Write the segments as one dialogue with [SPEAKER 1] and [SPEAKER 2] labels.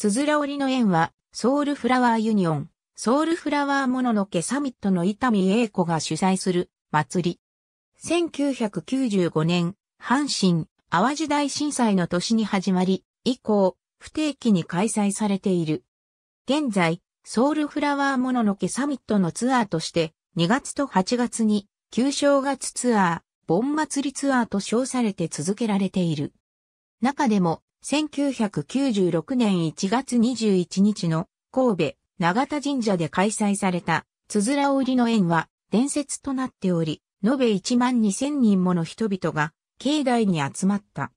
[SPEAKER 1] つづら折りの縁は、ソウルフラワーユニオン、ソウルフラワーもののけサミットの伊丹英子が主催する祭り。1995年、阪神、淡路大震災の年に始まり、以降、不定期に開催されている。現在、ソウルフラワーもののけサミットのツアーとして、2月と8月に、旧正月ツアー、盆祭りツアーと称されて続けられている。中でも、1996年1月21日の神戸長田神社で開催されたつづら折りの縁は伝説となっており、延べ1万2000人もの人々が境内に集まった。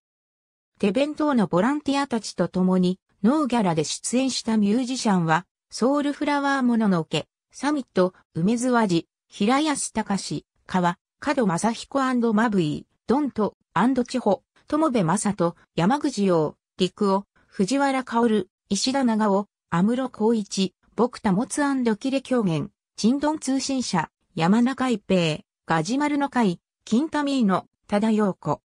[SPEAKER 1] 手弁当のボランティアたちと共にノーギャラで出演したミュージシャンはソウルフラワーもののけ、サミット、梅津和寺、平安隆、川、角正彦マブイ、ドント、アンドチホ、友部正人、山口洋、陸尾、藤原薫、石田長尾、安室光一、僕田持つ安キレ狂言、鎮丼通信社、山中一平、ガジマルの会、金タミーの、ただ陽子。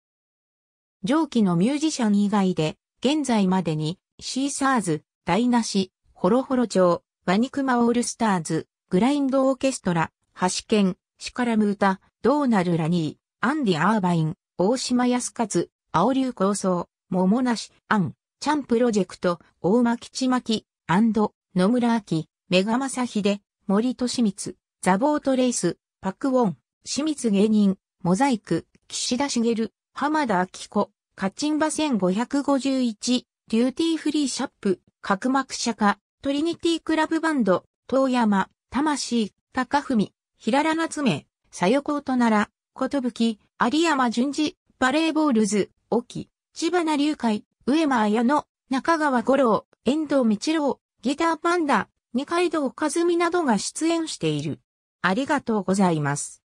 [SPEAKER 1] 上記のミュージシャン以外で、現在までに、シーサーズ、台無し、ホロホロ町、ワニクマオールスターズ、グラインドオーケストラ、ハシケン、シカラムータ、ドーナル・ラニー、アンディ・アーバイン、大島康勝、青流構想、桃梨、アン、チャンプロジェクト、大巻アンド、野村明、メガマサヒデ、森利光、ザボートレイス、パクウォン、清水芸人、モザイク、岸田茂、浜田明子、カッチンバ1551、デューティーフリーシャップ、角膜社家、トリニティクラブバンド、遠山、魂、高文、平良夏目、さよこうとなら、ことぶき、有山淳二、バレーボールズ、沖、千葉な流海、上間綾野、中川五郎、遠藤道郎、ギターパンダ、二階堂和美などが出演している。ありがとうございます。